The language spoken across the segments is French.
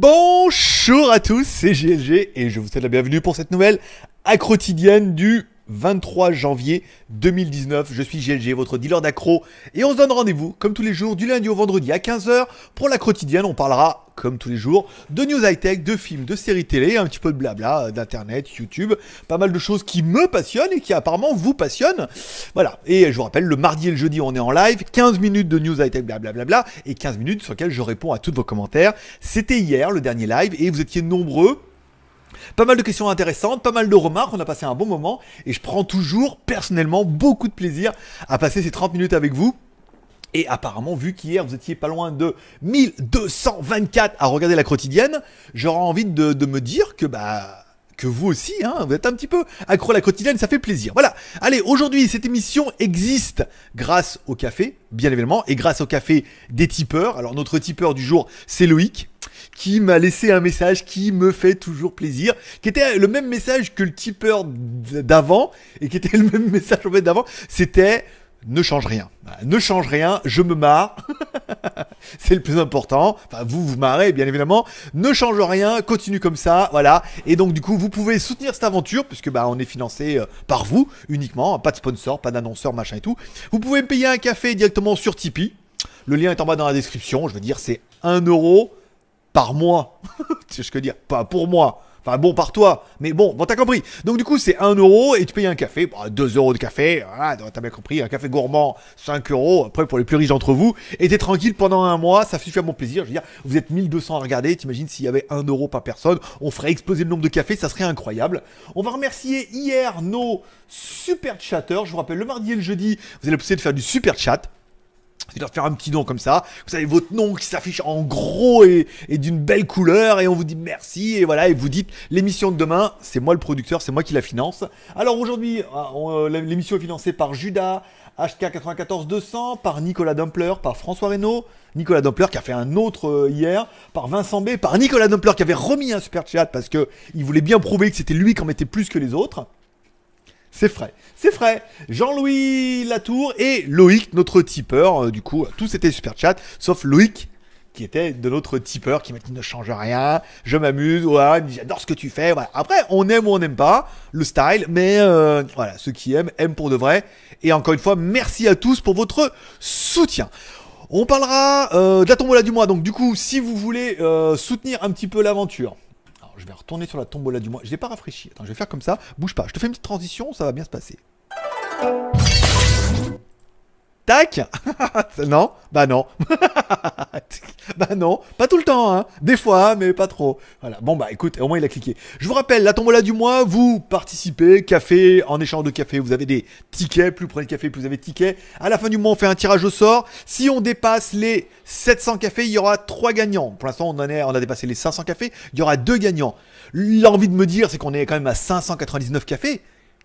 Bonjour à tous, c'est GLG et je vous souhaite la bienvenue pour cette nouvelle quotidienne du 23 janvier 2019. Je suis GLG, votre dealer d'accro, et on se donne rendez-vous, comme tous les jours, du lundi au vendredi à 15h pour la quotidienne. On parlera, comme tous les jours, de news high-tech, de films, de séries télé, un petit peu de blabla, euh, d'internet, YouTube, pas mal de choses qui me passionnent et qui apparemment vous passionnent. Voilà, et je vous rappelle, le mardi et le jeudi, on est en live, 15 minutes de news high-tech, blablabla, et 15 minutes sur lesquelles je réponds à tous vos commentaires. C'était hier, le dernier live, et vous étiez nombreux pas mal de questions intéressantes, pas mal de remarques, on a passé un bon moment et je prends toujours personnellement beaucoup de plaisir à passer ces 30 minutes avec vous. Et apparemment, vu qu'hier vous étiez pas loin de 1224 à regarder la quotidienne, j'aurais envie de, me dire que bah que vous aussi, hein, vous êtes un petit peu accro à la quotidienne, ça fait plaisir. Voilà. Allez, aujourd'hui, cette émission existe grâce au café, bien évidemment, et grâce au café des tipeurs. Alors notre tipeur du jour, c'est Loïc qui m'a laissé un message qui me fait toujours plaisir, qui était le même message que le tipeur d'avant, et qui était le même message en fait d'avant, c'était ne change rien. Bah, ne change rien, je me marre. c'est le plus important. Enfin, vous vous marrez, bien évidemment. Ne change rien, continue comme ça, voilà. Et donc, du coup, vous pouvez soutenir cette aventure, puisque bah, on est financé euh, par vous uniquement. Pas de sponsor, pas d'annonceur, machin et tout. Vous pouvez me payer un café directement sur Tipeee. Le lien est en bas dans la description. Je veux dire, c'est 1 euro par mois. sais ce que dire, pas pour moi. Enfin bon, par toi. Mais bon, bon, t'as compris. Donc du coup, c'est 1 euro et tu payes un café. 2€ bah, 2 euros de café, voilà, t'as bien compris. Un café gourmand, 5 euros. Après, pour les plus riches d'entre vous. Et t'es tranquille pendant un mois, ça suffit à mon plaisir. Je veux dire, vous êtes 1200 à regarder. T'imagines s'il y avait 1 euro par personne, on ferait exploser le nombre de cafés, ça serait incroyable. On va remercier hier nos super chatteurs. Je vous rappelle, le mardi et le jeudi, vous allez possibilité de faire du super chat de leur faire un petit don comme ça. Vous avez votre nom qui s'affiche en gros et, et d'une belle couleur et on vous dit merci et voilà et vous dites l'émission de demain, c'est moi le producteur, c'est moi qui la finance. Alors aujourd'hui, ah, euh, l'émission est financée par Judas, HK94200, par Nicolas Dumpler, par François Reynaud, Nicolas Dumpler qui a fait un autre euh, hier, par Vincent B, par Nicolas Dumpler qui avait remis un super chat parce que il voulait bien prouver que c'était lui qui en mettait plus que les autres. C'est frais, c'est frais. Jean-Louis Latour et Loïc, notre tipeur. Euh, du coup, tous étaient super chat, sauf Loïc qui était de notre tipeur qui m'a dit ne change rien, je m'amuse, ouais, j'adore ce que tu fais. Après, on aime ou on n'aime pas le style, mais euh, voilà, ceux qui aiment aiment pour de vrai. Et encore une fois, merci à tous pour votre soutien. On parlera euh, de la tombola du mois, donc du coup, si vous voulez soutenir un petit peu l'aventure, je vais retourner sur la tombola du mois. Je l'ai pas rafraîchi. Attends, je vais faire comme ça. Bouge pas. Je te fais une petite transition, ça va bien se passer. Tac Non Bah non. bah non. Pas tout le temps, hein. Des fois, mais pas trop. Voilà. Bon, bah écoute, au moins il a cliqué. Je vous rappelle, la tombola du mois, vous participez. Café, en échange de café, vous avez des tickets. Plus vous prenez de café, plus vous avez de tickets. À la fin du mois, on fait un tirage au sort. Si on dépasse les 700 cafés, il y aura 3 gagnants. Pour l'instant, on, on a dépassé les 500 cafés. Il y aura 2 gagnants. L'envie de me dire, c'est qu'on est quand même à 599 cafés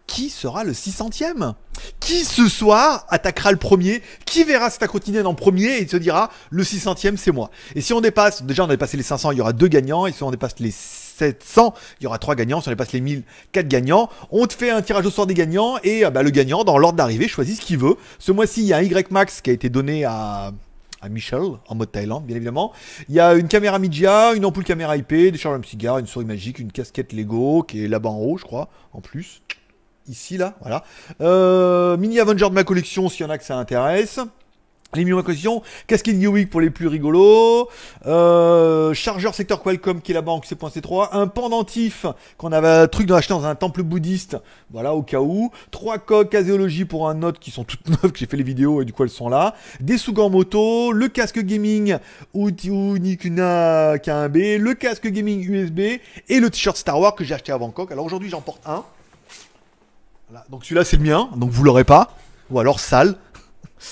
qui sera le 600e Qui ce soir attaquera le premier Qui verra cette quotidienne en premier et se dira le 600e c'est moi Et si on dépasse, déjà on a dépassé les 500, il y aura deux gagnants, et si on dépasse les 700, il y aura trois gagnants, si on dépasse les 1000, quatre gagnants. On te fait un tirage au sort des gagnants et euh, bah, le gagnant, dans l'ordre d'arrivée, choisit ce qu'il veut. Ce mois-ci, il y a un Y Max qui a été donné à à Michel, en mode Thaïlande, bien évidemment. Il y a une caméra Midja, une ampoule caméra IP, des de cigare une souris magique, une casquette Lego, qui est là-bas en haut, je crois, en plus ici là, voilà. Euh, mini Avenger de ma collection, s'il y en a que ça intéresse. Les mini collection, casquette New Week pour les plus rigolos, euh, chargeur secteur Qualcomm qui est là-bas en QC.C3, un pendentif qu'on avait un truc dans dans un temple bouddhiste, voilà au cas où, trois coques aséologie pour un autre qui sont toutes neuves, que j'ai fait les vidéos et du coup elles sont là, des sous-gants moto, le casque gaming ou, ou Nikuna k euh, b le casque gaming USB et le t-shirt Star Wars que j'ai acheté à Bangkok Alors aujourd'hui j'en porte un. Donc celui-là, c'est le mien, donc vous l'aurez pas. Ou alors sale.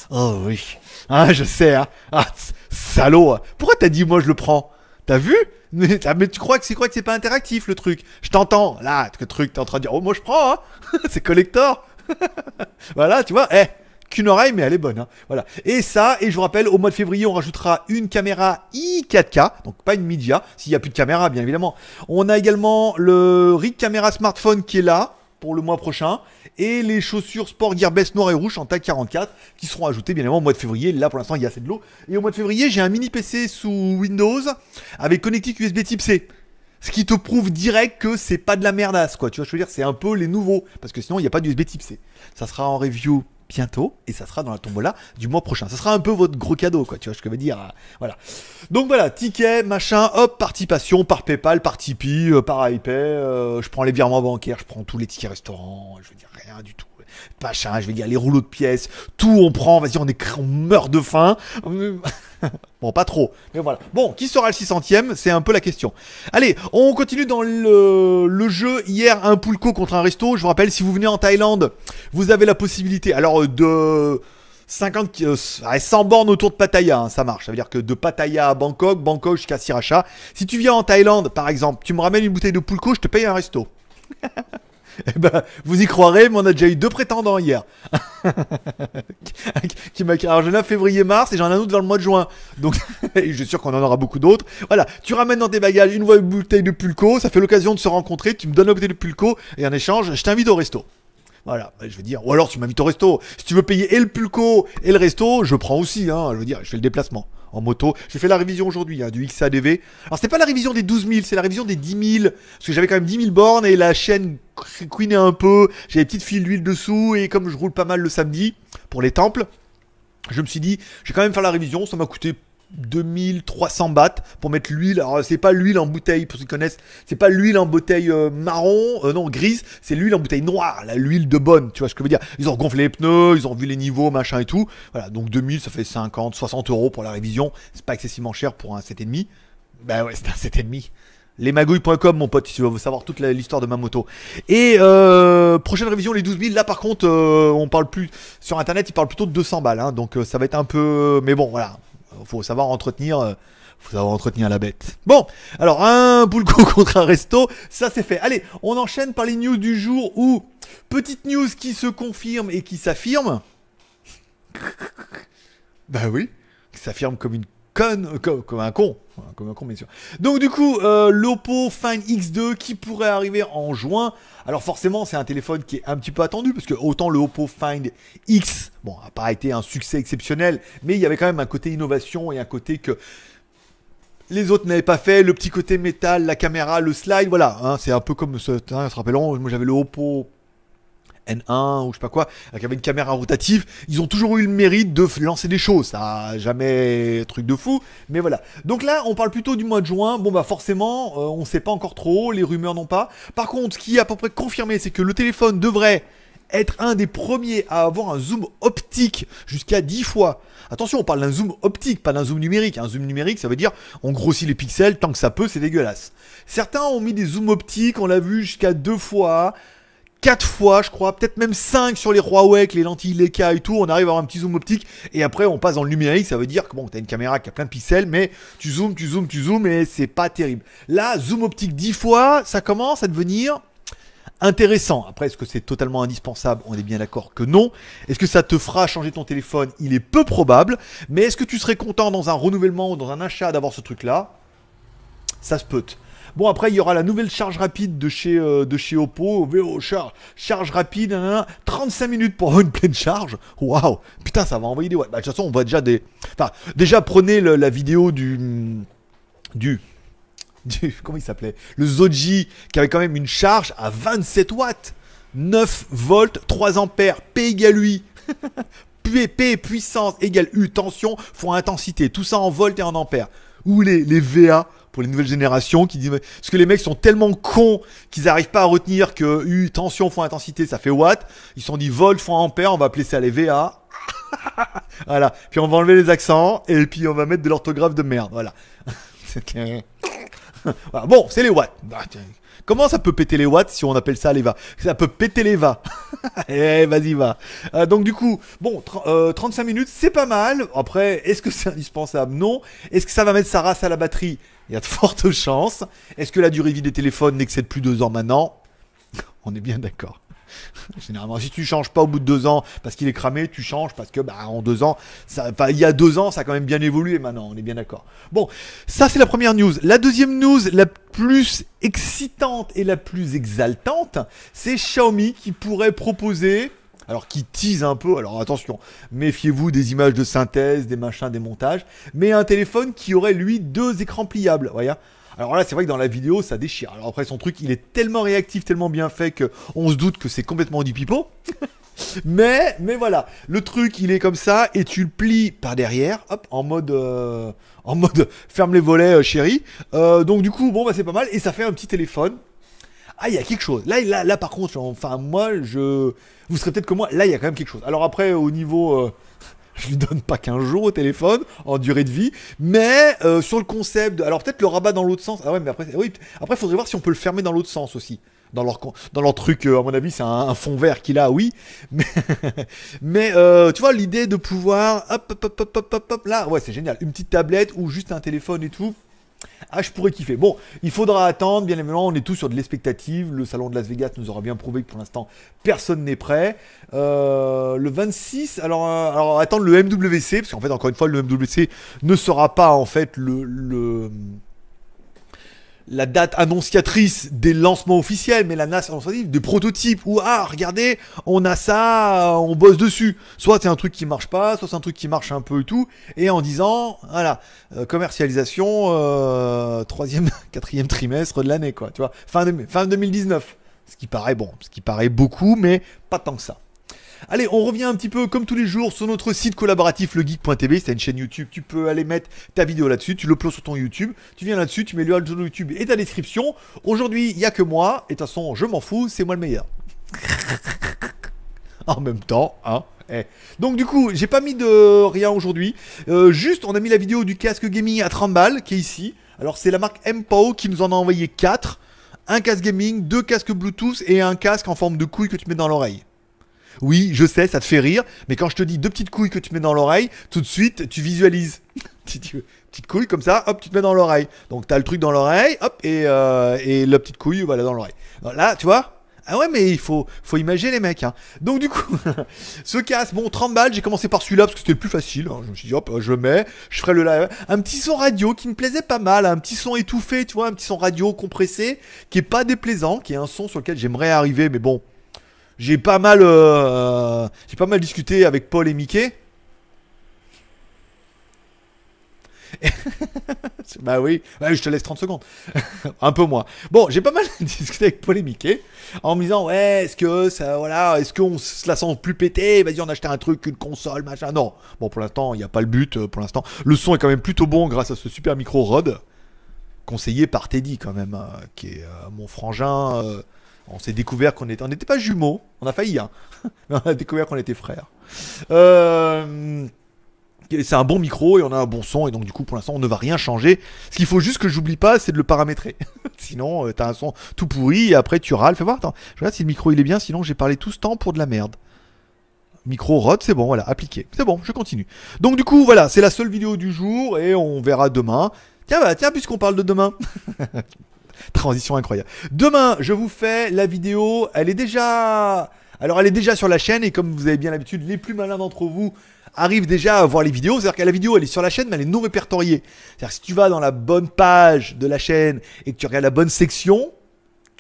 Oh oui. Ah, je sais, hein. Ah, salaud. Pourquoi t'as dit moi je le prends T'as vu mais, ah, tu crois que c'est quoi que c'est pas interactif le truc Je t'entends. Là, le truc, t'es en train de dire oh moi je prends. Hein. c'est collector. voilà, tu vois. Eh, qu'une oreille, mais elle est bonne. Hein. Voilà. Et ça, et je vous rappelle, au mois de février, on rajoutera une caméra i4K, donc pas une Media, s'il n'y a plus de caméra, bien évidemment. On a également le Rig Camera Smartphone qui est là pour le mois prochain. Et les chaussures Sport Gear Best noir et rouge en taille 44 qui seront ajoutées bien évidemment au mois de février. Là pour l'instant il y a assez de l'eau. Et au mois de février j'ai un mini PC sous Windows avec connectique USB type C. Ce qui te prouve direct que c'est pas de la merdasse, quoi. Tu vois, je veux dire, c'est un peu les nouveaux. Parce que sinon, il n'y a pas d'USB type C. Ça sera en review bientôt et ça sera dans la tombola du mois prochain. Ça sera un peu votre gros cadeau, quoi. Tu vois ce que je veux dire euh, Voilà. Donc voilà, ticket, machin, hop, participation par PayPal, par Tipeee, euh, par iPay. Euh, je prends les virements bancaires, je prends tous les tickets restaurants. Je veux dire rien du tout. Pacha, je vais dire les rouleaux de pièces, tout on prend, vas-y, on, on meurt de faim. bon, pas trop, mais voilà. Bon, qui sera le 600ème C'est un peu la question. Allez, on continue dans le, jeu. Hier, un pulco contre un resto. Je vous rappelle, si vous venez en Thaïlande, vous avez la possibilité, alors euh, de... 50, 100 euh, bornes autour de Pattaya, hein, ça marche. Ça veut dire que de Pattaya à Bangkok, Bangkok jusqu'à Siracha. Si tu viens en Thaïlande, par exemple, tu me ramènes une bouteille de pulco, je te paye un resto. eh ben, vous y croirez, mais on a déjà eu deux prétendants hier. qui m'a... Alors, j'en ai un février-mars et j'en ai un autre vers le mois de juin. Donc, je suis sûr qu'on en aura beaucoup d'autres. Voilà, tu ramènes dans tes bagages une bouteille de pulco, ça fait l'occasion de se rencontrer, tu me donnes la bouteille de pulco et en échange, je t'invite au resto. Voilà, je veux dire. Ou alors tu m'invites au resto. Si tu veux payer et le pulco et le resto, je prends aussi. Hein. Je veux dire, je fais le déplacement en moto. J'ai fait la révision aujourd'hui hein, du XADV. Alors c'est pas la révision des 12 000, c'est la révision des 10 000. Parce que j'avais quand même 10 000 bornes et la chaîne couinait un peu. j'avais des petites fils d'huile dessous et comme je roule pas mal le samedi pour les temples, je me suis dit, je vais quand même faire la révision. Ça m'a coûté 2300 bahts pour mettre l'huile. Alors c'est pas l'huile en bouteille pour ceux qui connaissent, c'est pas l'huile en bouteille euh, marron, euh, non grise, c'est l'huile en bouteille noire, la l'huile de bonne, tu vois ce que je veux dire. Ils ont gonflé les pneus, ils ont vu les niveaux, machin et tout. Voilà, donc 2000 ça fait 50, 60 euros pour la révision, c'est pas excessivement cher pour un 7,5. Ben ouais, c'est un 7,5 lesmagouilles.com mon pote si tu veux savoir toute l'histoire de ma moto et euh, prochaine révision les 12 000 là par contre on parle plus sur internet ils parlent plutôt de 200 balles hein. donc ça va être un peu mais bon voilà faut savoir entretenir euh, faut savoir entretenir la bête. Bon, alors un boulgo contre un resto, ça c'est fait. Allez, on enchaîne par les news du jour où petite news qui se confirme et qui s'affirme. bah oui, qui s'affirme comme une con, euh, comme, un con. Hein, comme un con, bien sûr. Donc, du coup, euh, l'Oppo Find X2 qui pourrait arriver en juin. Alors, forcément, c'est un téléphone qui est un petit peu attendu parce que autant le Oppo Find X, bon, n'a pas été un succès exceptionnel, mais il y avait quand même un côté innovation et un côté que les autres n'avaient pas fait, le petit côté métal, la caméra, le slide, voilà, hein, c'est un peu comme ce, hein, se rappelons, moi j'avais le Oppo N1 ou je sais pas quoi, euh, avec une caméra rotative, ils ont toujours eu le mérite de lancer des choses. Ça jamais truc de fou, mais voilà. Donc là, on parle plutôt du mois de juin. Bon bah forcément, euh, on sait pas encore trop, les rumeurs n'ont pas. Par contre, ce qui est à peu près confirmé, c'est que le téléphone devrait être un des premiers à avoir un zoom optique jusqu'à 10 fois. Attention, on parle d'un zoom optique, pas d'un zoom numérique. Un zoom numérique, ça veut dire on grossit les pixels tant que ça peut, c'est dégueulasse. Certains ont mis des zooms optiques, on l'a vu jusqu'à deux fois. 4 fois, je crois, peut-être même 5 sur les Huawei les lentilles Leica et tout, on arrive à avoir un petit zoom optique, et après on passe dans le numérique, ça veut dire que bon, t'as une caméra qui a plein de pixels, mais tu zoomes, tu zoomes, tu zoomes, et c'est pas terrible. Là, zoom optique 10 fois, ça commence à devenir intéressant. Après, est-ce que c'est totalement indispensable On est bien d'accord que non. Est-ce que ça te fera changer ton téléphone Il est peu probable. Mais est-ce que tu serais content dans un renouvellement ou dans un achat d'avoir ce truc-là Ça se peut. Bon, après, il y aura la nouvelle charge rapide de chez, euh, de chez Oppo. VO charge, charge rapide, 35 minutes pour avoir une pleine charge. Waouh, putain, ça va envoyer des watts. Bah, de toute façon, on voit déjà des. Enfin, déjà, prenez la vidéo du. Du. comment il s'appelait Le Zoji, qui avait quand même une charge à 27 watts. 9 volts, 3 ampères, P égale lui. P, P puissance égale U, tension fois intensité. Tout ça en volts et en ampères. Ou les, les VA, pour les nouvelles générations qui disent parce que les mecs sont tellement cons qu'ils n'arrivent pas à retenir que U tension fois intensité ça fait watt. Ils sont dit volt fois ampère, on va appeler ça les VA. voilà. Puis on va enlever les accents et puis on va mettre de l'orthographe de merde. Voilà. Bon, c'est les watts. Bah, Comment ça peut péter les watts si on appelle ça les va Ça peut péter les va. eh, vas-y, va. Euh, donc, du coup, bon, 35 euh, minutes, c'est pas mal. Après, est-ce que c'est indispensable Non. Est-ce que ça va mettre sa race à la batterie il y a de fortes chances. Est-ce que la durée de vie des téléphones n'excède plus deux ans maintenant On est bien d'accord. Généralement, si tu changes pas au bout de deux ans parce qu'il est cramé, tu changes parce que bah, en deux ans, ça, il y a deux ans, ça a quand même bien évolué maintenant, on est bien d'accord. Bon, ça c'est la première news. La deuxième news, la plus excitante et la plus exaltante, c'est Xiaomi qui pourrait proposer alors qui tease un peu, alors attention, méfiez-vous des images de synthèse, des machins, des montages, mais un téléphone qui aurait lui deux écrans pliables, voyez alors là, c'est vrai que dans la vidéo, ça déchire. Alors après, son truc, il est tellement réactif, tellement bien fait qu'on se doute que c'est complètement du pipeau. mais, mais voilà, le truc, il est comme ça et tu le plies par derrière, hop, en mode, euh, en mode ferme les volets, euh, chérie. Euh, donc du coup, bon, bah c'est pas mal et ça fait un petit téléphone ah, il y a quelque chose. Là, là, là par contre, enfin, moi, je. Vous serez peut-être que moi, là, il y a quand même quelque chose. Alors après, au niveau. Euh, je lui donne pas qu'un jour au téléphone en durée de vie, mais euh, sur le concept. alors peut-être le rabat dans l'autre sens. Ah ouais, mais après, oui, après, faudrait voir si on peut le fermer dans l'autre sens aussi. Dans leur, dans leur truc, euh, à mon avis, c'est un, fond vert qu'il a, oui. Mais, tu vois, l'idée de pouvoir. Hop, hop, hop, hop, hop, hop, là, ouais, c'est génial. Une petite tablette ou juste un téléphone et tout. Ah, je pourrais kiffer. Bon, il faudra attendre, bien évidemment, on est tous sur de l'expectative. Le salon de Las Vegas nous aura bien prouvé que pour l'instant, personne n'est prêt. Euh, le 26, alors, euh, alors attendre le MWC, parce qu'en fait, encore une fois, le MWC ne sera pas en fait le, le la date annonciatrice des lancements officiels, mais la NAS annonciatrice des prototypes où ah regardez, on a ça, on bosse dessus. Soit c'est un truc qui marche pas, soit c'est un truc qui marche un peu et tout, et en disant voilà euh, commercialisation euh, troisième, quatrième trimestre de l'année quoi, tu vois, fin fin 2019. Ce qui paraît bon, ce qui paraît beaucoup, mais pas tant que ça. Allez, on revient un petit peu comme tous les jours sur notre site collaboratif legeek.tv, c'est une chaîne YouTube, tu peux aller mettre ta vidéo là-dessus, tu l'uploads sur ton YouTube, tu viens là-dessus, tu mets le de YouTube et ta description. Aujourd'hui, il n'y a que moi, et de toute façon, je m'en fous, c'est moi le meilleur. en même temps, hein. Eh. Donc du coup, j'ai pas mis de rien aujourd'hui. Euh, juste, on a mis la vidéo du casque gaming à 30 balles qui est ici. Alors c'est la marque MPO qui nous en a envoyé 4. Un casque gaming, deux casques Bluetooth et un casque en forme de couille que tu mets dans l'oreille. Oui, je sais, ça te fait rire, mais quand je te dis deux petites couilles que tu mets dans l'oreille, tout de suite, tu visualises. petite couille comme ça, hop, tu te mets dans l'oreille. Donc t'as le truc dans l'oreille, hop, et, euh, et la petite couille, voilà, dans l'oreille. Là, tu vois ah ouais, mais il faut, faut imaginer les mecs. Hein. Donc du coup, ce casse bon, 30 balles, j'ai commencé par celui-là parce que c'était le plus facile. Hein. Je me suis dit, hop, je mets, je ferai le live. Un petit son radio qui me plaisait pas mal, un petit son étouffé, tu vois, un petit son radio compressé, qui est pas déplaisant, qui est un son sur lequel j'aimerais arriver, mais bon, j'ai pas mal, euh, j'ai pas mal discuté avec Paul et Mickey. bah oui, bah, je te laisse 30 secondes. un peu moins. Bon, j'ai pas mal discuté avec Paul et Mickey en me disant Ouais, est-ce que ça, voilà, est-ce qu'on se la sent plus pété Vas-y, on achète un truc, une console, machin. Non. Bon, pour l'instant, il n'y a pas le but. Euh, pour l'instant, le son est quand même plutôt bon grâce à ce super micro Rod, conseillé par Teddy, quand même, euh, qui est mon frangin. On s'est découvert qu'on était, on n'était pas jumeaux, on a failli, hein, on a découvert qu'on était frères. Euh, c'est un bon micro et on a un bon son et donc du coup pour l'instant on ne va rien changer. Ce qu'il faut juste que j'oublie pas c'est de le paramétrer. sinon tu euh, t'as un son tout pourri et après tu râles. Fais voir, attends, je vois si le micro il est bien, sinon j'ai parlé tout ce temps pour de la merde. Micro rod, c'est bon, voilà, appliqué. C'est bon, je continue. Donc du coup voilà, c'est la seule vidéo du jour et on verra demain. Tiens bah tiens puisqu'on parle de demain. Transition incroyable. Demain, je vous fais la vidéo. Elle est déjà. Alors, elle est déjà sur la chaîne. Et comme vous avez bien l'habitude, les plus malins d'entre vous arrivent déjà à voir les vidéos. C'est-à-dire que la vidéo, elle est sur la chaîne, mais elle est non répertoriée. C'est-à-dire que si tu vas dans la bonne page de la chaîne et que tu regardes la bonne section,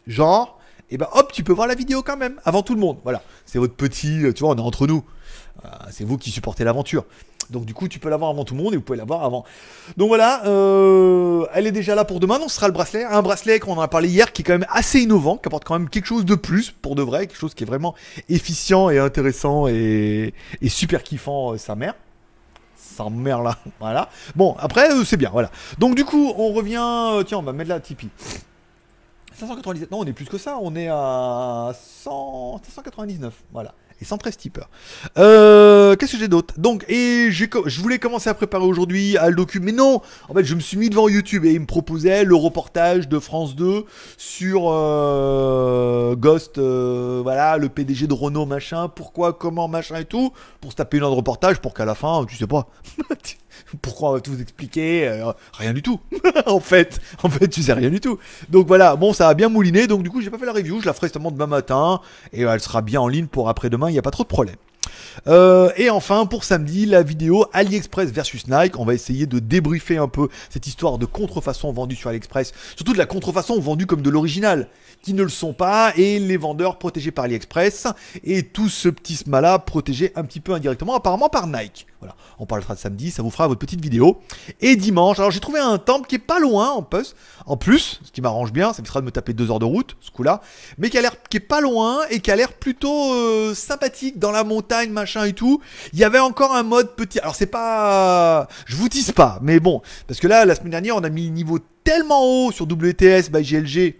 genre, et eh ben hop, tu peux voir la vidéo quand même, avant tout le monde. Voilà. C'est votre petit. Euh, tu vois, on est entre nous. Euh, c'est vous qui supportez l'aventure. Donc du coup, tu peux l'avoir avant tout le monde et vous pouvez l'avoir avant. Donc voilà, euh, elle est déjà là pour demain. On sera le bracelet, un bracelet qu'on en a parlé hier qui est quand même assez innovant, qui apporte quand même quelque chose de plus pour de vrai, quelque chose qui est vraiment efficient et intéressant et, super kiffant euh, sa mère sa mère là. Voilà. Bon, après, euh, c'est bien, voilà. Donc du coup, on revient... tiens, on va mettre la Tipeee. 597. Non, on est plus que ça. On est à 100... 599. Voilà et très tipeurs. Euh, Qu'est-ce que j'ai d'autre Donc, et je voulais commencer à préparer aujourd'hui à le mais non En fait, je me suis mis devant YouTube et il me proposait le reportage de France 2 sur euh, Ghost, euh, voilà, le PDG de Renault, machin, pourquoi, comment, machin et tout, pour se taper une heure de reportage pour qu'à la fin, tu sais pas. pourquoi on va tout vous expliquer euh, Rien du tout. en fait, en fait, tu sais rien du tout. Donc voilà, bon, ça a bien mouliné. Donc du coup, j'ai pas fait la review. Je la ferai seulement demain matin et elle sera bien en ligne pour après-demain. Il n'y a pas trop de problème. Euh, et enfin, pour samedi, la vidéo AliExpress versus Nike. On va essayer de débriefer un peu cette histoire de contrefaçon vendue sur AliExpress, surtout de la contrefaçon vendue comme de l'original, qui ne le sont pas, et les vendeurs protégés par AliExpress, et tout ce petit smala protégé un petit peu indirectement, apparemment par Nike. Voilà, on parlera de samedi, ça vous fera votre petite vidéo. Et dimanche, alors j'ai trouvé un temple qui est pas loin en plus, en plus ce qui m'arrange bien, ça me sera de me taper deux heures de route, ce coup-là, mais qui a l'air, qui est pas loin et qui a l'air plutôt euh, sympathique dans la montée machin et tout, il y avait encore un mode petit. Alors c'est pas, je vous dis pas, mais bon, parce que là, la semaine dernière, on a mis le niveau tellement haut sur WTS by GLG.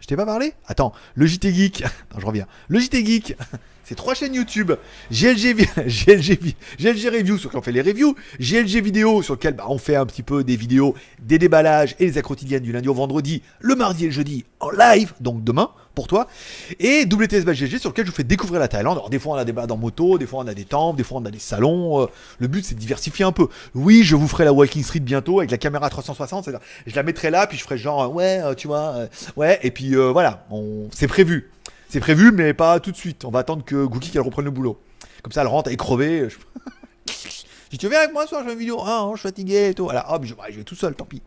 Je t'ai pas parlé Attends, le JT Geek. je reviens. Le JT Geek. C'est trois chaînes YouTube. GLG, GLG, GLG Review sur lequel on fait les reviews. GLG Vidéo sur lequel bah, on fait un petit peu des vidéos, des déballages et les quotidiennes du lundi au vendredi, le mardi et le jeudi en live, donc demain pour toi. Et WTS sur lequel je vous fais découvrir la Thaïlande. Alors des fois on a des balades en moto, des fois on a des temples, des fois on a des salons. Euh, le but c'est de diversifier un peu. Oui, je vous ferai la Walking Street bientôt avec la caméra 360. je la mettrai là, puis je ferai genre ouais, euh, tu vois, euh, ouais. Et puis voilà, on... c'est prévu c'est prévu, mais pas tout de suite. On va attendre que Gookie qu'elle reprenne le boulot. Comme ça, elle rentre, et est crevée. Je... J'ai viens avec moi ce soir, je vais une vidéo. Ah, hein, je suis fatigué et tout. Voilà. hop, je, vais tout seul, tant pis.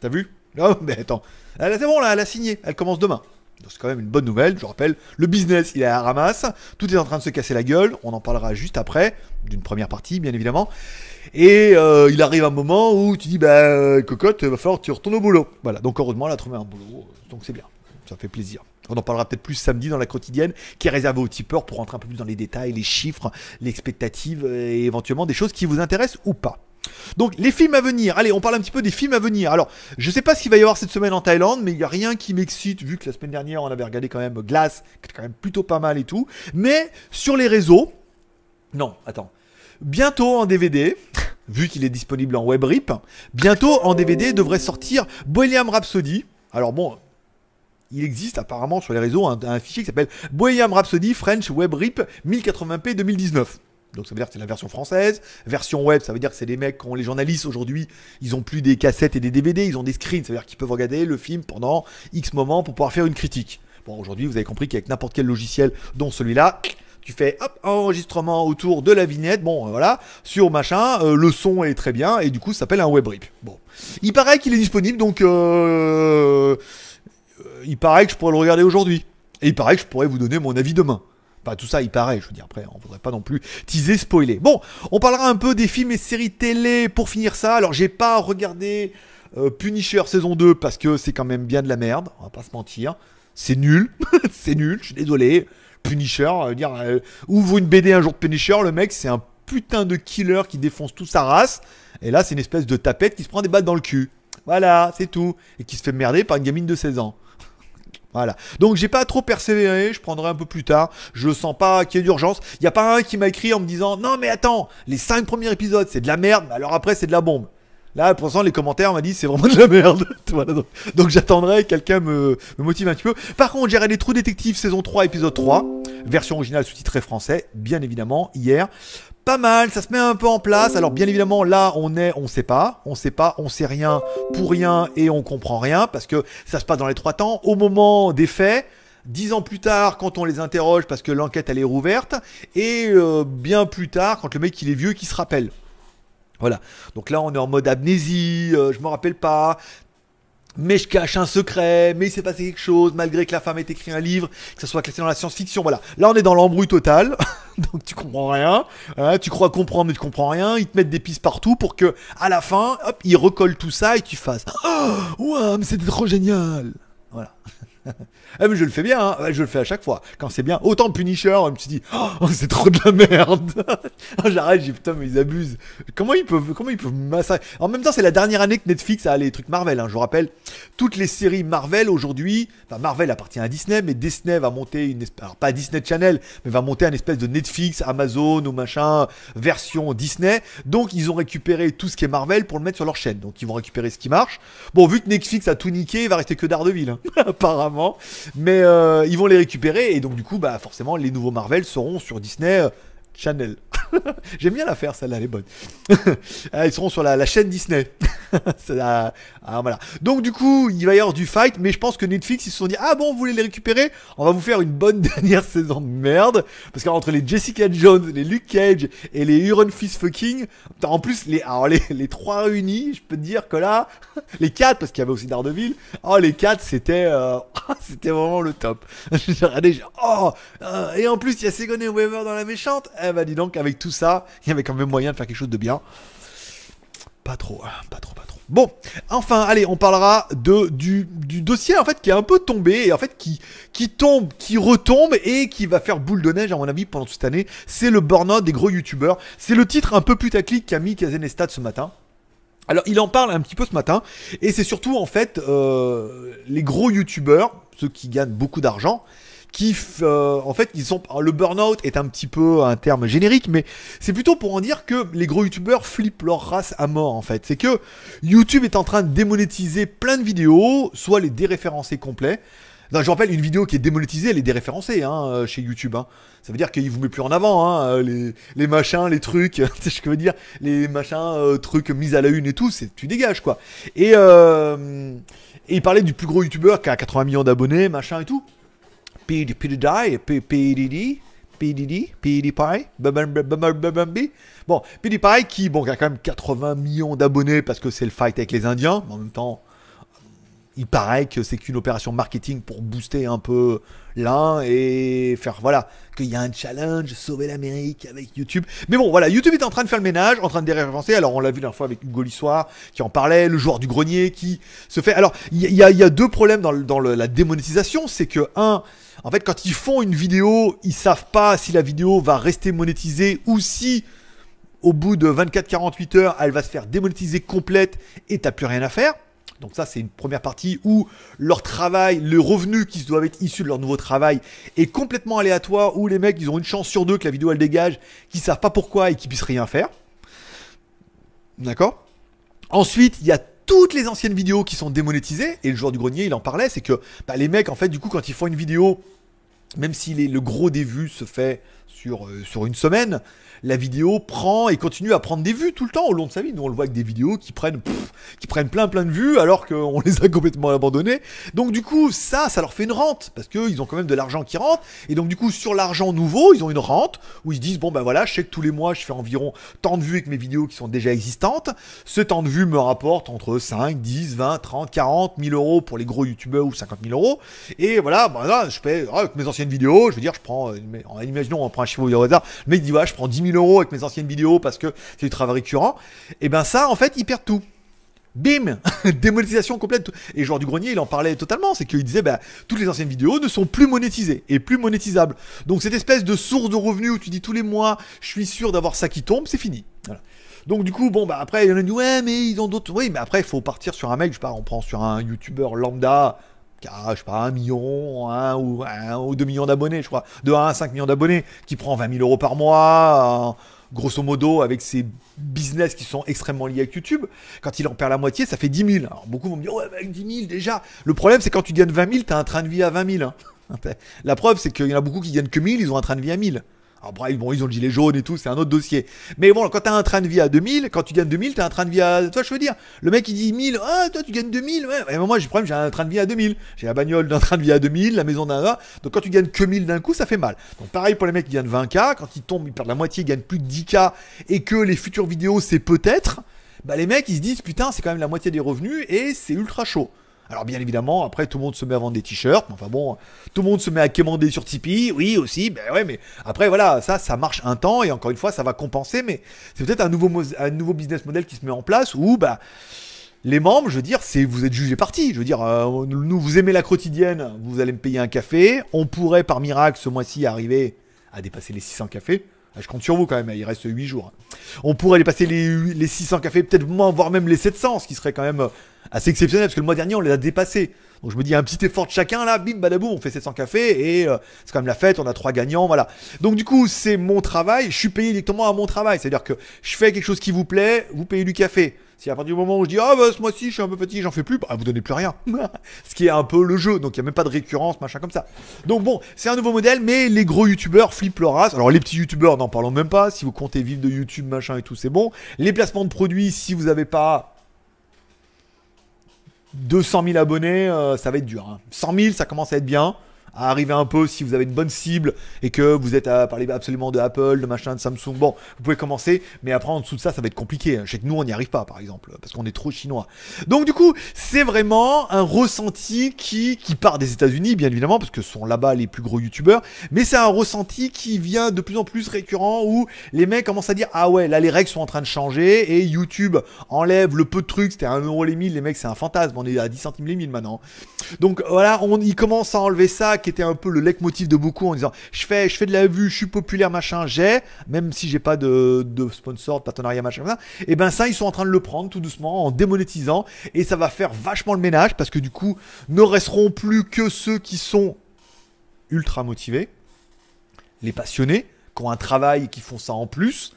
T'as vu Non, mais attends. C'est bon, là, elle a signé. Elle commence demain. Donc c'est quand même une bonne nouvelle, je rappelle, le business il est à ramasse, tout est en train de se casser la gueule, on en parlera juste après, d'une première partie bien évidemment. Et euh, il arrive un moment où tu dis, bah euh, cocotte, il va falloir que tu retournes au boulot. Voilà, donc heureusement elle a trouvé un boulot, donc c'est bien, ça fait plaisir. On en parlera peut-être plus samedi dans la quotidienne, qui est réservée aux tipeurs pour rentrer un peu plus dans les détails, les chiffres, les euh, et éventuellement des choses qui vous intéressent ou pas. Donc les films à venir, allez on parle un petit peu des films à venir. Alors je sais pas ce qu'il va y avoir cette semaine en Thaïlande, mais il n'y a rien qui m'excite vu que la semaine dernière on avait regardé quand même Glace, qui était quand même plutôt pas mal et tout. Mais sur les réseaux, non, attends. Bientôt en DVD, vu qu'il est disponible en web rip, bientôt en DVD devrait sortir William Rhapsody. Alors bon, il existe apparemment sur les réseaux un, fichier qui s'appelle Bohemian Rhapsody French Web Rip 1080p 2019. Donc ça veut dire que c'est la version française. Version web, ça veut dire que c'est les mecs, quand les journalistes aujourd'hui, ils n'ont plus des cassettes et des DVD, ils ont des screens. Ça veut dire qu'ils peuvent regarder le film pendant X moments pour pouvoir faire une critique. Bon, aujourd'hui, vous avez compris qu'avec n'importe quel logiciel, dont celui-là, tu fais hop, enregistrement autour de la vignette, bon euh, voilà, sur machin, euh, le son est très bien, et du coup ça s'appelle un web rip. Bon. Il paraît qu'il est disponible, donc euh, il paraît que je pourrais le regarder aujourd'hui. Et il paraît que je pourrais vous donner mon avis demain. Pas tout ça, il paraît, je veux dire, après, on voudrait pas non plus teaser, spoiler. Bon, on parlera un peu des films et séries télé pour finir ça. Alors, j'ai pas regardé euh, Punisher saison 2 parce que c'est quand même bien de la merde, on va pas se mentir. C'est nul, c'est nul, je suis désolé. Punisher, euh, dire, euh, ouvre une BD un jour de Punisher, le mec, c'est un putain de killer qui défonce toute sa race. Et là, c'est une espèce de tapette qui se prend des balles dans le cul. Voilà, c'est tout. Et qui se fait merder par une gamine de 16 ans. Voilà. Donc j'ai pas trop persévéré, je prendrai un peu plus tard. Je sens pas qu'il y ait d'urgence. Il n'y a pas un qui m'a écrit en me disant "Non mais attends, les 5 premiers épisodes, c'est de la merde, alors après c'est de la bombe." Là, pour l'instant, les commentaires m'ont dit c'est vraiment de la merde. donc, j'attendrai quelqu'un me, motive un petit peu. Par contre, j'ai regardé True Détective saison 3, épisode 3, version originale sous-titrée français, bien évidemment, hier pas mal, ça se met un peu en place. Alors bien évidemment, là, on est, on sait pas, on sait pas, on sait rien pour rien et on comprend rien parce que ça se passe dans les trois temps. Au moment des faits, dix ans plus tard quand on les interroge parce que l'enquête elle est rouverte et euh, bien plus tard quand le mec il est vieux qui se rappelle. Voilà. Donc là, on est en mode amnésie, euh, je me rappelle pas mais je cache un secret, mais il s'est passé quelque chose, malgré que la femme ait écrit un livre, que ça soit classé dans la science-fiction, voilà. Là, on est dans l'embrouille totale, donc tu comprends rien, hein, tu crois comprendre, mais tu comprends rien, ils te mettent des pistes partout pour que, à la fin, hop, ils recollent tout ça et tu fasses « Oh, Waouh mais c'était trop génial !» Voilà. Ah, mais je le fais bien, hein. je le fais à chaque fois. Quand c'est bien, autant Punisher, je me suis dit, oh, oh, c'est trop de la merde. Oh, j'arrête, j'ai putain, mais ils abusent. Comment ils peuvent, comment ils peuvent En même temps, c'est la dernière année que Netflix a les trucs Marvel. Hein, je vous rappelle, toutes les séries Marvel aujourd'hui, enfin, Marvel appartient à Disney, mais Disney va monter une espèce, pas Disney Channel, mais va monter un espèce de Netflix, Amazon ou machin, version Disney. Donc, ils ont récupéré tout ce qui est Marvel pour le mettre sur leur chaîne. Donc, ils vont récupérer ce qui marche. Bon, vu que Netflix a tout niqué, il va rester que Daredevil, hein, apparemment. Mais euh, ils vont les récupérer et donc du coup, bah forcément, les nouveaux Marvel seront sur Disney euh, Chanel. J'aime bien la faire, celle-là, elle est bonne. Ah, ils seront sur la, chaîne Disney. Alors, ah, voilà. Donc du coup, il va y avoir du fight, mais je pense que Netflix, ils se sont dit, ah bon, vous voulez les récupérer On va vous faire une bonne dernière saison de merde. Parce qu'entre les Jessica Jones, les Luke Cage et les Huron Fist Fucking, en plus, les, les, trois réunis, je peux te dire que là, les quatre, parce qu'il y avait aussi Daredevil, oh les quatre, c'était euh, c'était vraiment le top. J'ai regardé, oh, euh, et en plus, il y a Ségone Weaver dans la méchante. Eh ben, dis donc, avec tout ça, il y avait quand même moyen de faire quelque chose de bien. Pas trop, hein, pas trop, pas trop. Bon, enfin, allez, on parlera de, du, dossier en fait qui est un peu tombé et en fait qui, qui tombe, qui retombe et qui va faire boule de neige à mon avis pendant toute cette année. C'est le burn-out des gros youtubeurs. C'est le titre un peu putaclic qu'a mis Kazenestad ce matin. Alors il en parle un petit peu ce matin et c'est surtout en fait euh, les gros youtubeurs, ceux qui gagnent beaucoup d'argent, qui, euh, en fait, ils sont, le burn-out est un petit peu un terme générique, mais c'est plutôt pour en dire que les gros youtubeurs flippent leur race à mort, en fait. C'est que YouTube est en train de démonétiser plein de vidéos, soit les déréférencer complets. Non, je rappelle, une vidéo qui est démonétisée, elle est déréférencée hein, euh, chez YouTube. Hein. Ça veut dire qu'il vous met plus en avant hein, euh, les, machins, les trucs, tu sais ce que je veux dire, les machins, trucs mis à la une et tout, c'est tu dégages quoi. Et, et il parlait du plus gros youtubeur qui a 80 millions d'abonnés, machin et tout. PewDiePie, PewDiePie, Bon, PewDiePie qui, bon, a quand même 80 millions d'abonnés parce que c'est le fight avec les Indiens, mais en même temps, il paraît que c'est qu'une opération marketing pour booster un peu l'un et faire voilà qu'il y a un challenge sauver l'Amérique avec YouTube. Mais bon voilà, YouTube est en train de faire le ménage, en train de déréférencer. Alors on l'a vu la fois avec Hugo qui en parlait, le joueur du grenier qui se fait. Alors il y, a, deux problèmes dans, la démonétisation, c'est que un en fait, quand ils font une vidéo, ils savent pas si la vidéo va rester monétisée ou si au bout de 24-48 heures, elle va se faire démonétiser complète et t'as plus rien à faire. Donc ça, c'est une première partie où leur travail, le revenu qui doit être issu de leur nouveau travail est complètement aléatoire, où les mecs, ils ont une chance sur deux que la vidéo, elle dégage, qu'ils savent pas pourquoi et qu'ils puissent rien faire. D'accord Ensuite, il y a toutes les anciennes vidéos qui sont démonétisées, et le joueur du grenier, il en parlait, c'est que bah, les mecs, en fait, du coup, quand ils font une vidéo, même si le gros des vues se fait sur euh, une semaine, la vidéo prend et continue à prendre des vues tout le temps au long de sa vie. Nous, on le voit avec des vidéos qui prennent, qui prennent plein plein de vues alors qu'on les a complètement abandonnées. Donc du coup, ça, ça leur fait une rente parce qu'ils ont quand même de l'argent qui rentre. Et donc du coup, sur l'argent nouveau, ils ont une rente où ils se disent, bon ben voilà, je sais que tous les mois, je fais environ tant de vues avec mes vidéos qui sont déjà existantes. Ce temps de vues me rapporte entre 5, 10, 20, 30, 40 000 euros pour les gros youtubeurs ou 50 000 euros. Et voilà, ben je paye, ah, avec mes anciennes vidéos, je veux dire, je prends, euh, en imaginons, on prend un chiffre au hasard, le mec dit, voilà, je prends 10 000 euros avec mes anciennes vidéos parce que c'est du travail récurrent, et eh ben ça, en fait, ils perdent tout. Bim Démonétisation complète. Et Joueur du Grenier, il en parlait totalement. C'est qu'il disait, bah, toutes les anciennes vidéos ne sont plus monétisées et plus monétisables. Donc cette espèce de source de revenus où tu dis tous les mois, je suis sûr d'avoir ça qui tombe, c'est fini. Donc du coup, bon, bah après, il y en a dit, ouais, mais ils ont d'autres... Oui, mais après, il faut partir sur un mec, je sais on prend sur un youtubeur lambda, ah, je sais pas, un million, ou, deux 2 millions d'abonnés, je crois, de 1 à 5 millions d'abonnés, qui prend 20 000 euros par mois, hein. grosso modo, avec ses business qui sont extrêmement liés avec YouTube, quand il en perd la moitié, ça fait 10 000. Alors beaucoup vont me dire, ouais, avec 10 000 déjà. Le problème, c'est quand tu gagnes 20 000, t'as un train de vie à 20 000. Hein. La preuve, c'est qu'il y en a beaucoup qui gagnent que 1000, ils ont un train de vie à 1000. Alors ah, bah, bref bon, ils ont le gilet jaune et tout, c'est un autre dossier. Mais bon, quand t'as un train de vie à 2000, quand tu gagnes 2000, t'as un train de vie à. Toi, je veux dire, le mec il dit 1000, ah, toi tu gagnes 2000, ouais. moi, j'ai problème, j'ai un train de vie à 2000. J'ai la bagnole d'un train de vie à 2000, la maison d'un Donc quand tu gagnes que 1000 d'un coup, ça fait mal. Donc pareil pour les mecs qui gagnent 20K, quand ils tombent, ils perdent la moitié, ils gagnent plus de 10K et que les futures vidéos, c'est peut-être. Bah les mecs, ils se disent, putain, c'est quand même la moitié des revenus et c'est ultra chaud. Alors bien évidemment, après tout le monde se met à vendre des t-shirts, enfin bon, tout le monde se met à commander sur Tipeee, oui aussi, ben ouais, mais après voilà, ça, ça marche un temps et encore une fois, ça va compenser, mais c'est peut-être un nouveau, un nouveau business model qui se met en place où bah les membres, je veux dire, c'est vous êtes jugés partis. Je veux dire, euh, nous vous aimez la quotidienne, vous allez me payer un café. On pourrait par miracle ce mois-ci arriver à dépasser les 600 cafés. Ah, je compte sur vous quand même, il reste 8 jours. On pourrait dépasser les, les 600 cafés, peut-être moins, voire même les 700, ce qui serait quand même euh, assez exceptionnel parce que le mois dernier on les a dépassés. Donc je me dis un petit effort de chacun là, bim badaboum, on fait 700 cafés et euh, c'est quand même la fête, on a trois gagnants, voilà. Donc du coup c'est mon travail, je suis payé directement à mon travail, c'est-à-dire que je fais quelque chose qui vous plaît, vous payez du café. Si à partir du moment où je dis ah bah ce mois-ci je suis un peu petit, j'en fais plus, bah vous donnez plus rien. ce qui est un peu le jeu, donc il n'y a même pas de récurrence, machin comme ça. Donc bon, c'est un nouveau modèle, mais les gros youtubeurs flippent leur race. Alors les petits youtubeurs n'en parlons même pas. Si vous comptez vivre de YouTube machin et tout, c'est bon. Les placements de produits, si vous n'avez pas 200 000 abonnés, euh, ça va être dur. Hein. 100 000, ça commence à être bien à arriver un peu si vous avez une bonne cible et que vous êtes à parler absolument de Apple, de machin, de Samsung. Bon, vous pouvez commencer, mais après en dessous de ça, ça va être compliqué. Hein. Je sais que nous, on n'y arrive pas, par exemple, parce qu'on est trop chinois. Donc du coup, c'est vraiment un ressenti qui, qui part des États-Unis, bien évidemment, parce que sont là-bas les plus gros youtubeurs, mais c'est un ressenti qui vient de plus en plus récurrent où les mecs commencent à dire ah ouais, là les règles sont en train de changer et YouTube enlève le peu de trucs, c'était un euro les 1000, les mecs c'est un fantasme, on est à 10 centimes les 1000 maintenant. Donc voilà, on y commence à enlever ça qui était un peu le leitmotiv de beaucoup en disant je fais, je fais de la vue, je suis populaire, machin, j'ai, même si j'ai pas de, de sponsor, de partenariat, machin, et eh ben ça, ils sont en train de le prendre tout doucement en démonétisant et ça va faire vachement le ménage parce que du coup, ne resteront plus que ceux qui sont ultra motivés, les passionnés, qui un travail et qui font ça en plus.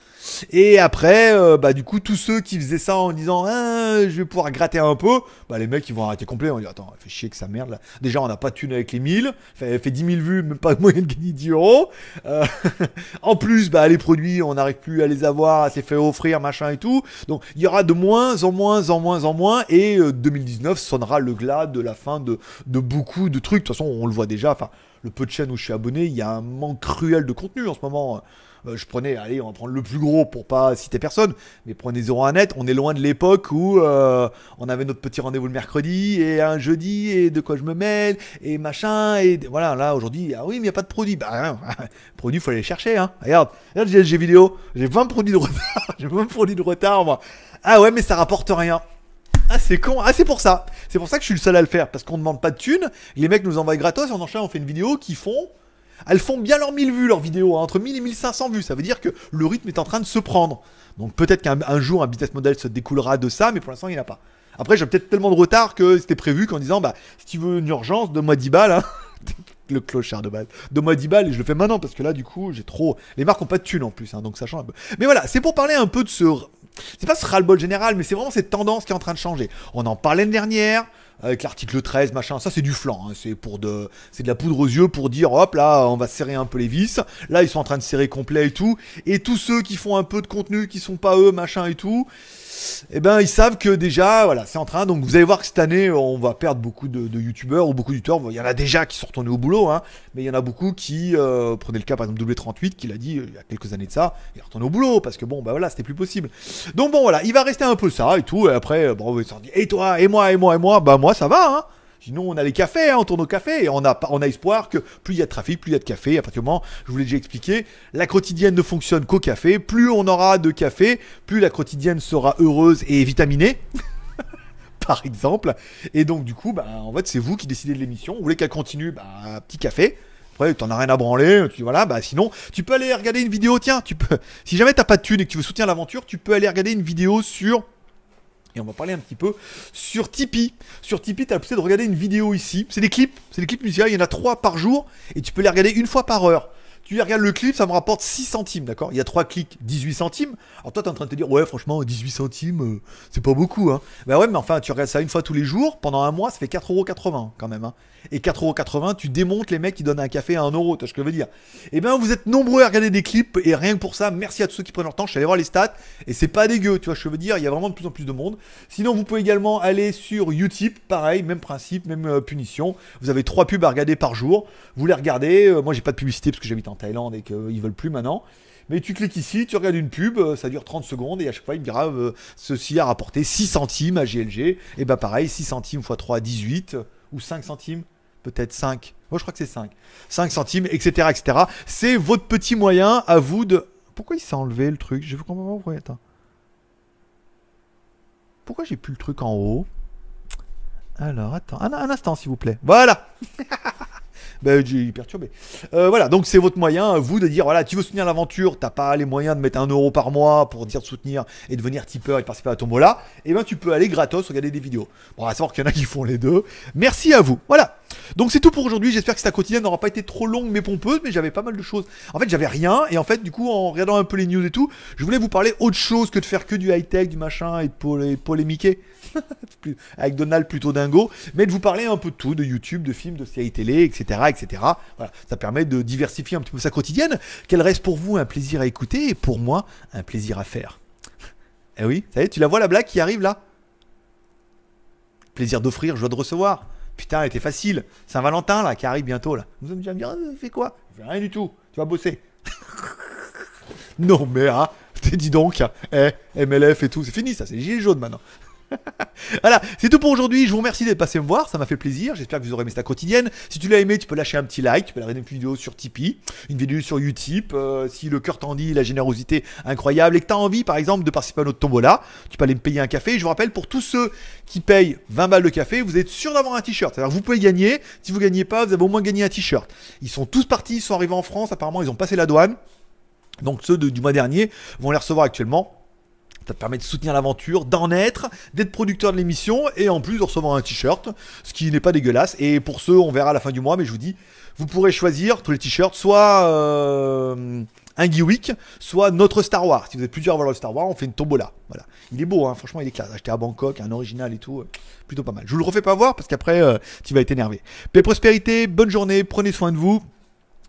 Et après, euh, bah du coup, tous ceux qui faisaient ça en disant hein, je vais pouvoir gratter un peu, bah les mecs ils vont arrêter complet. On dit attends, fait chier que sa merde là. Déjà, on n'a pas de thune avec les 1000, fait, fait 10 000 vues, même pas moyen de gagner 10 euros. Euh, en plus, bah les produits, on n'arrive plus à les avoir, à fait offrir, machin et tout. Donc il y aura de moins en moins en moins en moins. Et 2019 euh, sonnera le glas de la fin de, de beaucoup de trucs. De toute façon, on le voit déjà. Enfin, le peu de chaînes où je suis abonné, il y a un manque cruel de contenu en ce moment. Euh, je prenais, allez, on va prendre le plus gros pour pas citer personne, mais prenez à net, on est loin de l'époque où euh, on avait notre petit rendez-vous le mercredi et un jeudi et de quoi je me mêle et machin et voilà, là aujourd'hui, ah oui, mais il n'y a pas de produit. Bah, produit, faut aller chercher, hein. Regarde, regarde, j'ai vidéo, j'ai 20 produits de retard, j'ai 20 produits de retard, moi. Ah ouais, mais ça rapporte rien. Ah, c'est con. Ah, c'est pour ça. C'est pour ça que je suis le seul à le faire. Parce qu'on demande pas de thunes. Les mecs nous envoient gratos. Et on enchaîne, on fait une vidéo qui font. Elles font bien leurs 1000 vues, leurs vidéos. Hein. entre 1000 et 1500 vues. Ça veut dire que le rythme est en train de se prendre. Donc peut-être qu'un jour, un business model se découlera de ça. Mais pour l'instant, il n'y en a pas. Après, j'ai peut-être tellement de retard que c'était prévu qu'en disant, bah, si tu veux une urgence, donne-moi 10 balles. Hein. le clochard de base. Donne-moi 10 balles et je le fais maintenant parce que là, du coup, j'ai trop. Les marques ont pas de thunes en plus, hein, donc ça change un peu. Mais voilà, c'est pour parler un peu de ce c'est pas ce ras-le-bol général, mais c'est vraiment cette tendance qui est en train de changer. On en parlait l'année dernière avec l'article 13, machin, ça c'est du flan, hein. c'est pour de, c'est de la poudre aux yeux pour dire hop là, on va serrer un peu les vis. Là, ils sont en train de serrer complet et tout. Et tous ceux qui font un peu de contenu qui sont pas eux, machin et tout, et eh ben ils savent que déjà, voilà, c'est en train. Donc vous allez voir que cette année, on va perdre beaucoup de, youtubeurs ou beaucoup d'youtubeurs. Il y en a déjà qui sont retournés au boulot, hein, mais il y en a beaucoup qui, euh, prenez le cas par exemple W38, qui l'a dit euh, il y a quelques années de ça, il est retourné au boulot parce que bon, bah voilà, c'était plus possible. Donc bon, voilà, il va rester un peu ça et tout. Et après, euh, bon, ils s'en dit, et toi, et moi, et moi, et moi, bah moi ça va, hein. Sinon, on a les cafés, hein, on tourne au café, et on a, on a espoir que plus il y a de trafic, plus il y a de café. À partir moment, je vous l'ai déjà expliqué, la quotidienne ne fonctionne qu'au café. Plus on aura de café, plus la quotidienne sera heureuse et vitaminée. par exemple. Et donc, du coup, bah, en fait, c'est vous qui décidez de l'émission. Vous voulez qu'elle continue bah, Petit café. Après, t'en as rien à branler. Tu dis, voilà, bah, sinon, tu peux aller regarder une vidéo. Tiens, tu peux. Si jamais t'as pas de thune et que tu veux soutenir l'aventure, tu peux aller regarder une vidéo sur et on va parler un petit peu sur Tipeee. Sur Tipeee, tu as la de regarder une vidéo ici. C'est des clips, c'est des clips musicaux. Il y en a trois par jour et tu peux les regarder une fois par heure tu regardes le clip, ça me rapporte 6 centimes, d'accord Il y a 3 clics, 18 centimes. Alors toi, tu es en train de te dire, ouais, franchement, 18 centimes, euh, c'est pas beaucoup, hein. Bah ben ouais, mais enfin, tu regardes ça une fois tous les jours, pendant un mois, ça fait 4,80€ quand même, hein. Et 4,80€, tu démontes les mecs qui donnent un café à 1€, tu vois ce que je veux dire. Eh ben, vous êtes nombreux à regarder des clips, et rien que pour ça, merci à tous ceux qui prennent leur temps, je suis allé voir les stats, et c'est pas dégueu, tu vois, je veux dire, il y a vraiment de plus en plus de monde. Sinon, vous pouvez également aller sur Utip, pareil, même principe, même euh, punition. Vous avez 3 pubs à regarder par jour, vous les regardez, euh, moi j'ai pas de publicité parce que j'habite en Thaïlande et qu'ils veulent plus maintenant. Mais tu cliques ici, tu regardes une pub, euh, ça dure 30 secondes et à chaque fois il me dira euh, ceci a rapporté 6 centimes à GLG. Et bah pareil, 6 centimes x 3, 18 ou 5 centimes, peut-être 5. Moi je crois que c'est 5. 5 centimes, etc. etc. C'est votre petit moyen à vous de. Pourquoi il s'est enlevé le truc Je pourquoi. Pourquoi j'ai plus le truc en haut Alors attends, un instant s'il vous plaît. Voilà ben, bah, j'ai perturbé. Euh, voilà, donc c'est votre moyen, vous, de dire voilà, tu veux soutenir l'aventure, t'as pas les moyens de mettre un euro par mois pour dire soutenir et de devenir tipeur et de participer à ton tombola, et eh ben tu peux aller gratos regarder des vidéos. Bon, à savoir qu'il y en a qui font les deux. Merci à vous. Voilà. Donc c'est tout pour aujourd'hui. J'espère que sa quotidienne n'aura pas été trop longue mais pompeuse, mais j'avais pas mal de choses. En fait, j'avais rien et en fait, du coup, en regardant un peu les news et tout, je voulais vous parler autre chose que de faire que du high tech, du machin et de polémiquer avec Donald plutôt dingo, mais de vous parler un peu de tout, de YouTube, de films, de séries télé, etc., etc. Voilà, ça permet de diversifier un petit peu sa quotidienne, qu'elle reste pour vous un plaisir à écouter et pour moi un plaisir à faire. Eh oui, ça y est, tu la vois la blague qui arrive là Plaisir d'offrir, joie de recevoir. Putain, elle était facile. Saint-Valentin, là, qui arrive bientôt, là. Nous allez me dire, fais quoi fais rien du tout. Tu vas bosser. non, mais, ah, t'es dis donc, hein. eh, MLF et tout, c'est fini, ça, c'est gilet jaune maintenant. voilà, c'est tout pour aujourd'hui. Je vous remercie d'être passé me voir, ça m'a fait plaisir. J'espère que vous aurez aimé cette quotidienne. Si tu l'as aimé, tu peux lâcher un petit like, tu peux regarder une vidéo sur Tipeee, une vidéo sur Utip. Euh, si le cœur t'en dit, la générosité incroyable et que tu as envie, par exemple, de participer à notre tombola, tu peux aller me payer un café. Je vous rappelle, pour tous ceux qui payent 20 balles de café, vous êtes sûr d'avoir un t shirt alors vous pouvez gagner. Si vous gagnez pas, vous avez au moins gagné un t-shirt. Ils sont tous partis, ils sont arrivés en France. Apparemment, ils ont passé la douane. Donc ceux du mois dernier vont les recevoir actuellement. Ça te permet de soutenir l'aventure, d'en être, d'être producteur de l'émission et en plus de recevoir un t-shirt, ce qui n'est pas dégueulasse. Et pour ceux, on verra à la fin du mois, mais je vous dis, vous pourrez choisir tous les t-shirts, soit euh, un Geek, soit notre Star Wars. Si vous êtes plusieurs à avoir le Star Wars, on fait une tombola. Voilà. Il est beau, hein. franchement, il est classe. Acheté à Bangkok, un original et tout, euh, plutôt pas mal. Je vous le refais pas voir parce qu'après, euh, tu vas être énervé. Paix prospérité, bonne journée, prenez soin de vous.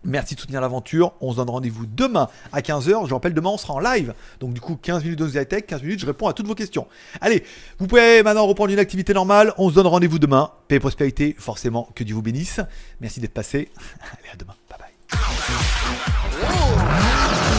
Merci de soutenir l'aventure. On se donne rendez-vous demain à 15h. Je rappelle, demain, on sera en live. Donc, du coup, 15 minutes de Zytech, Tech, 15 minutes, je réponds à toutes vos questions. Allez, vous pouvez maintenant reprendre une activité normale. On se donne rendez-vous demain. Paix et prospérité, forcément, que Dieu vous bénisse. Merci d'être passé. Allez, à demain. Bye bye.